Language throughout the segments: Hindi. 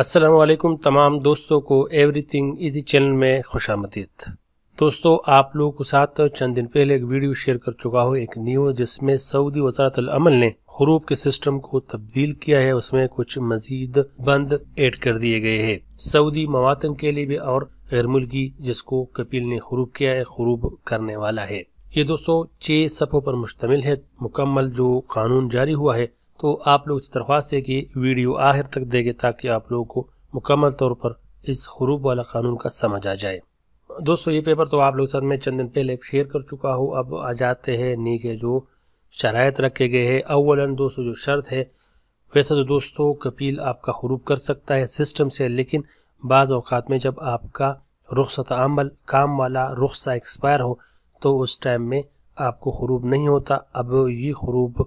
असलम तमाम दोस्तों को एवरीथिंग इजी चैनल में खुश आमदीद दोस्तों आप लोगों के साथ चंद दिन पहले एक वीडियो शेयर कर चुका हूँ एक न्यूज जिसमें सऊदी वजारत अमल ने हरूब के सिस्टम को तब्दील किया है उसमें कुछ मजीद बंद ऐड कर दिए गए हैं सऊदी मवातन के लिए भी और गैर मुल्की जिसको कपिल ने हरूब किया है हरूब करने वाला है ये दोस्तों छह सफ़ों पर मुश्तमिल है मुकम्मल जो कानून जारी हुआ है तो आप लोग से दरख्वास्त है कि वीडियो आखिर तक देखें ताकि आप लोगों को मुकम्मल तौर पर इस हरूब वाला कानून का समझ आ जाए दोस्तों ये पेपर तो आप लोग सर मैं चंद दिन पहले शेयर कर चुका हूँ अब आ जाते हैं नीचे जो शरात रखे गए हैं अवला दोस्तों जो शर्त है वैसे तो दोस्तों कपील आपका हरूब कर सकता है सिस्टम से लेकिन बाज़ अवकात में जब आपका रुखसत अमल काम वाला रुखसा एक्सपायर हो तो उस टाइम में आपको हरूब नहीं होता अब ये हरूब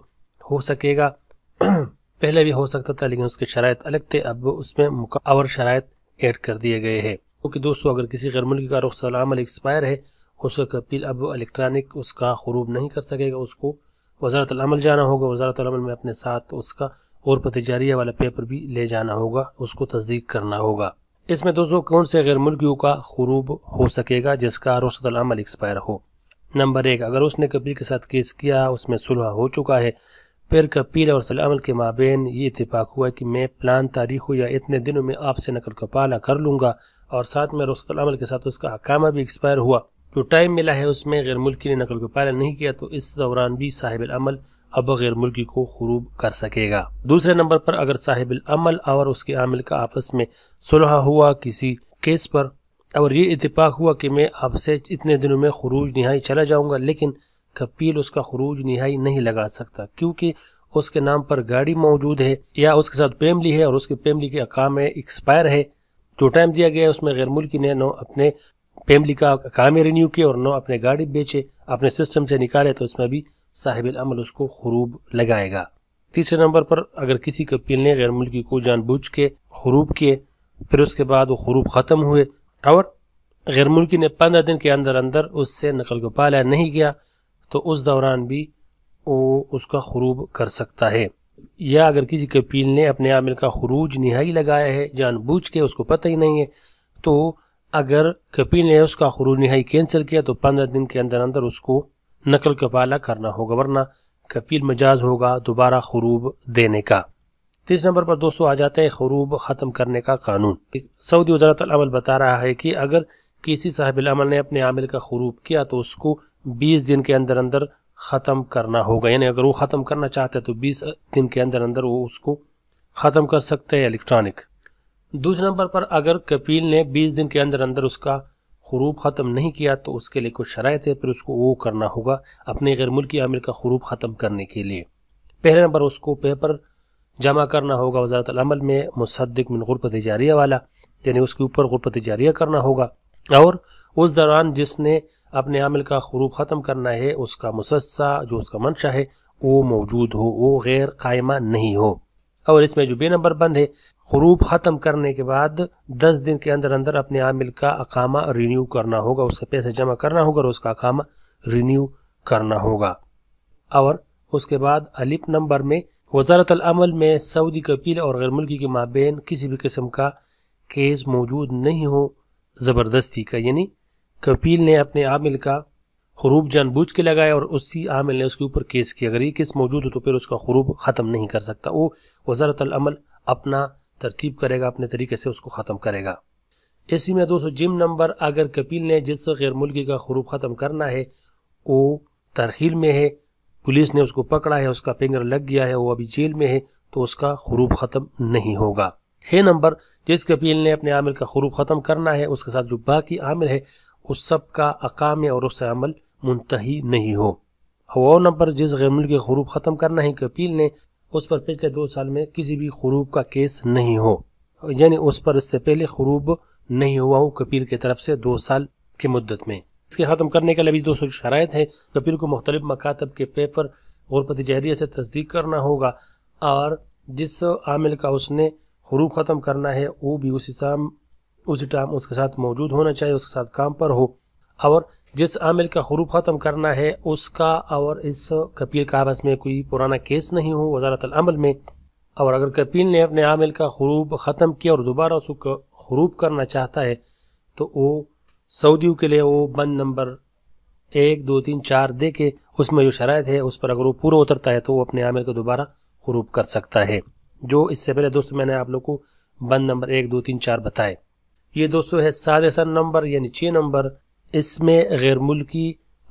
हो सकेगा पहले भी हो सकता था लेकिन उसके शराय अलग थे अब उसमें और शराय ऐड कर दिए गए हैं क्योंकि तो दोस्तों अगर किसी गैर मुल्की का रुख एक्सपायर है उसका कपील अब इलेक्ट्रॉनिक उसका खरूब नहीं कर सकेगा उसको वजारत अमल जाना होगा वजारत अमल में अपने साथ उसका और पतिजारिया वाला पेपर भी ले जाना होगा उसको तस्दीक करना होगा इसमें दोस्तों कौन से गैर मुल्कियों का खरूब हो सकेगा जिसका रुसदल अमल एक्सपायर हो नंबर एक अगर उसने कपिल के साथ केस किया उसमें सुलह हो चुका है फिर कपील और सलामल के माबेन ये इतफाक़ हुआ कि मैं प्लान तारीखों या इतने दिनों में आपसे नकल का पाला कर लूंगा और साथ में रसलामल के साथ उसका हकामा भी एक्सपायर हुआ जो टाइम मिला है उसमें गैर मुल्की ने नकल कपाला नहीं किया तो इस दौरान भी साहिब अमल अब गैर मुल्की को खरूब कर सकेगा दूसरे नंबर पर अगर साहिब अमल और उसके अमल का आपस में सुलह हुआ किसी केस पर और ये इतफाक़ हुआ कि मैं आपसे इतने दिनों में खरूज नहाई चला जाऊंगा लेकिन कपिल उसका खरूज नहाई नहीं लगा सकता क्योंकि उसके नाम पर गाड़ी मौजूद है या उसके साथ फैमिली है और उसकी फैमिली के अकाम एक्सपायर है जो टाइम दिया गया है उसमें गैर मुल्की ने नो अपने फैमिली का काम रिन्यू किया और नो अपने गाड़ी बेचे अपने सिस्टम से निकाले तो उसमें भी साहिब अमल उसको खरूब लगाएगा तीसरे नंबर पर अगर किसी कपिल ने गैर मुल्की को जानबूझ के खरूब किए फिर उसके बाद वो खरूब ख़त्म हुए और गैर मुल्की ने पंद्रह दिन के अंदर अंदर उससे नकल को पाला नहीं किया तो उस दौरान भी वो उसका खरूब कर सकता है या अगर किसी कपील ने अपने आमिल का खरूज नहाई लगाया है जानबूझ के उसको पता ही नहीं है तो अगर कपील ने उसका खरूज नहाई कैंसिल किया तो पंद्रह दिन के अंदर अंदर उसको नकल कपाला करना होगा वरना कपील मजाज होगा दोबारा खरूब देने का तीस नंबर पर दोस्तों आ जाता है खरूब ख़त्म करने का कानून सऊदी वजारत अमल बता रहा है कि अगर किसी साहब अमल ने अपने आमिल का खरूब किया तो उसको बीस दिन के अंदर अंदर ख़त्म करना होगा यानी अगर वो ख़त्म करना चाहते हैं तो बीस दिन के अंदर अंदर वो उसको ख़त्म कर सकते हैं इलेक्ट्रॉनिक दूसरे नंबर पर अगर कपिल ने बीस दिन के अंदर अंदर उसका खरूब ख़त्म नहीं किया तो उसके लिए कुछ शराय है फिर उसको वो करना होगा अपने गैर मुल्की आमिर का खरूब ख़त्म करने के लिए पहले नंबर उसको पेपर जमा करना होगा वजारत अमल में मुसदक मिन गुरबत जारिया वाला यानी उसके ऊपर गुरबत जारिया करना होगा और उस दौरान जिसने अपने आमिल का खरूब ख़त्म करना है उसका मुसस्सा जो उसका मंशा है वो मौजूद हो वो गैर कायमा नहीं हो और इसमें जो बे नंबर बंद है खरूब ख़त्म करने के बाद दस दिन के अंदर अंदर अपने आमिल का अकामा रिन्यू करना होगा उसके पैसे जमा करना होगा और उसका अकामा रिन्यू करना होगा और उसके बाद अलिप नंबर में वजारत अमल में सऊदी कपील और गैर मुल्की के माबेन किसी भी किस्म का केस मौजूद नहीं हो ज़बरदस्ती का यानी कपिल ने अपने आमिल का हरूब जानबूझ के लगाया और उसी आमिल ने उसके ऊपर केस किया अगर ये केस मौजूद हो तो फिर उसका हरूब ख़त्म नहीं कर सकता वो वजारत अमल अपना तरतीब करेगा अपने तरीके से उसको ख़त्म करेगा इसी में दोस्तों जिम नंबर अगर कपिल ने जिस गैर मुल्की का हरूब ख़त्म करना है वो तरखील में है पुलिस ने उसको पकड़ा है उसका फिंगर लग गया है वो अभी जेल में है तो उसका हरूब ख़त्म नहीं होगा है नंबर जिस कपिल ने अपने आमिल का हरूब ख़त्म करना है उसके साथ जो बाकी आमिल है उस सब का अकाम और उस अमल मुंतही नहीं हो हवा नंबर जिस गैरमुल्क के हरूब ख़त्म करना है कि अपील ने उस पर पिछले दो साल में किसी भी हरूब का केस नहीं हो यानी उस पर इससे पहले हरूब नहीं हुआ हो कपील की तरफ से दो साल की मुद्दत में इसके ख़त्म करने के लिए भी दो सौ शराय है कपील को मुख्तलिफ मकातब के पेपर गौरपत जहरिया से तस्दीक करना होगा और जिस आमिल का उसने हरूब ख़त्म करना है वो भी उस इसाम उसी टाइम उसके साथ मौजूद होना चाहिए उसके साथ काम पर हो और जिस आमिल का हरूफ ख़त्म करना है उसका और इस कपील का आपस में कोई पुराना केस नहीं हो वजारत अमल में और अगर कपील ने अपने आमिल का हरूब ख़त्म किया और दोबारा उसको हरूब करना चाहता है तो वो सऊदियों के लिए वो बंद नंबर एक दो तीन चार दे के उसमें जो शरात है उस पर अगर वो पूरा उतरता है तो वो अपने आमिल को दोबारा हरूब कर सकता है जो इससे पहले दोस्तों मैंने आप लोग को बंद नंबर एक दो तीन चार बताए ये दोस्तों है सन नंबर यानी छः नंबर इसमें गैर मुल्की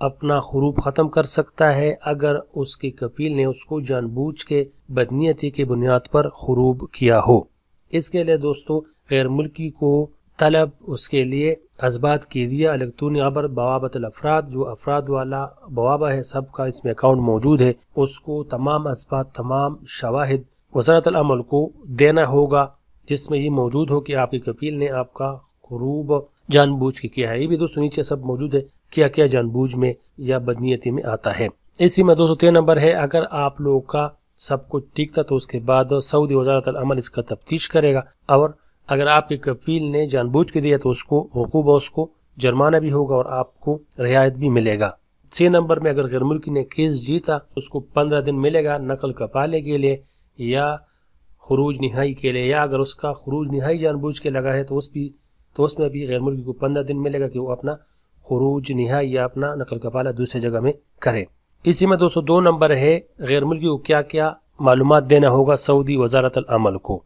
अपना हरूब ख़त्म कर सकता है अगर उसके कपिल ने उसको जानबूझ के बदनीयती की बुनियाद पर हरूब किया हो इसके लिए दोस्तों गैर मुल्की को तलब उसके लिए इसबात के लिए अलगतून अबर बवाबत अफराद जो अफराद वाला बवाबा है सबका इसमें अकाउंट मौजूद है उसको तमाम इसबात तमाम शवाहद वजारत अमल को देना होगा जिसमें ये मौजूद हो कि आपके कपिल ने आपका खरूब जानबूझ के किया है ये भी दोस्तों नीचे सब मौजूद है क्या क्या जानबूझ में या बदनीयती में आता है इसी में दोस्तों तेरह नंबर है अगर आप लोगों का सब कुछ ठीक था तो उसके बाद सऊदी वजारत अमल इसका तफ्तीश करेगा और अगर आपके कपिल ने जानबूझ के दिया तो उसको हकूब उसको जुर्माना भी होगा और आपको रियायत भी मिलेगा छह नंबर में अगर गैर मुल्की ने केस जीता तो उसको पंद्रह दिन मिलेगा नकल कपाले के लिए या खरूज नहाई के लिए या अगर उसका खरूज नहाई जानबूझ के लगा है तो उस भी तो उसमें भी गैर मुल्की को पंद्रह दिन मिलेगा कि वो अपना खरूज नहाई या अपना नकल कपाला दूसरे जगह में करे इसी में दो नंबर है गैर मुल्की को क्या क्या मालूम देना होगा सऊदी वजारत अमल को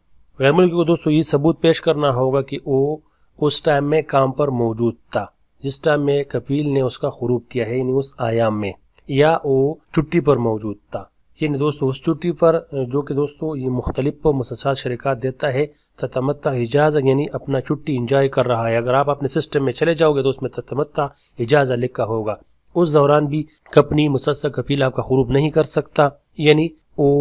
गैर मुल्की को दोस्तों ये सबूत पेश करना होगा कि वो उस टाइम में काम पर मौजूद था जिस टाइम में कपिल ने उसका खरूब किया है यानी उस आयाम में या वो छुट्टी पर मौजूद था ये दोस्तों उस छुट्टी पर जो कि दोस्तों ये मुख्तलिफ मुसलसल शरिकात देता है ततमत्ता इजाज़ा यानी अपना छुट्टी इंजॉय कर रहा है अगर आप अपने सिस्टम में चले जाओगे तो उसमें ततमत्ता इजाज़ा लिखा होगा उस दौरान भी कपनी मुसलसल कपील आपका खरूब नहीं कर सकता यानी वो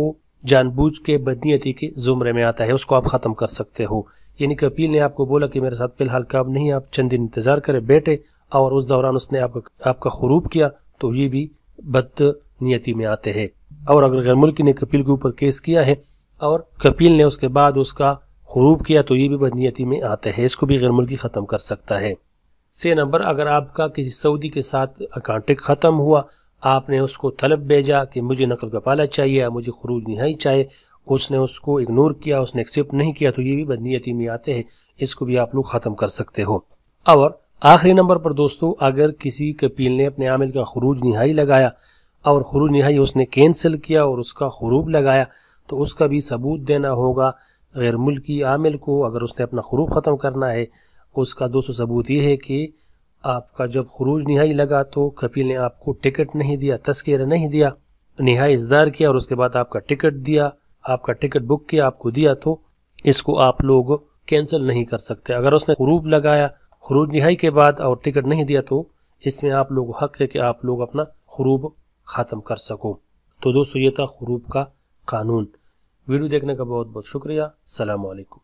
जानबूझ के बदनीयती के जुमरे में आता है उसको आप ख़त्म कर सकते हो यानी कपील ने आपको बोला कि मेरे साथ फिलहाल काम नहीं आप चंद दिन इंतज़ार करें बैठे और उस दौरान उसने आपका आपका खरूब किया तो ये भी बद में आते हैं और अगर गैर मुल्की ने कपिल के ऊपर केस किया है और कपिल ने उसके बाद उसका हरूब किया तो ये भी बदनीयती में आता है इसको भी गैर मुल्की ख़त्म कर सकता है से नंबर अगर आपका किसी सऊदी के साथ कॉन्टेक्ट ख़त्म हुआ आपने उसको तलब भेजा कि मुझे नकल कपाला चाहिए या मुझे खरूज नहीं चाहिए उसने उसको इग्नोर किया उसने एक्सेप्ट नहीं किया तो ये भी बदनीयती में आते हैं इसको भी आप लोग ख़त्म कर सकते हो और आखिरी नंबर पर दोस्तों अगर किसी कपील ने अपने आमिल का खरूज नहाई लगाया और हरू नहाई उसने कैंसिल किया और उसका हरूब लगाया तो उसका भी सबूत देना होगा गैर मुल्की आमिल को अगर उसने अपना हरूब ख़त्म करना है उसका दोस्तों सबूत ये है कि आपका जब खरूज नहाई लगा तो कपिल ने आपको टिकट नहीं दिया तस्कर नहीं दिया नहाई इजदार किया और उसके बाद आपका टिकट दिया आपका टिकट बुक किया आपको दिया तो इसको आप लोग कैंसिल नहीं कर सकते अगर उसने खरूब लगाया खरूज नहाई के बाद और टिकट नहीं दिया तो इसमें आप लोग हक है कि आप लोग अपना खरूब ख़त्म कर सको तो दोस्तों ये था हरूब का कानून वीडियो देखने का बहुत बहुत शुक्रिया सलामकुम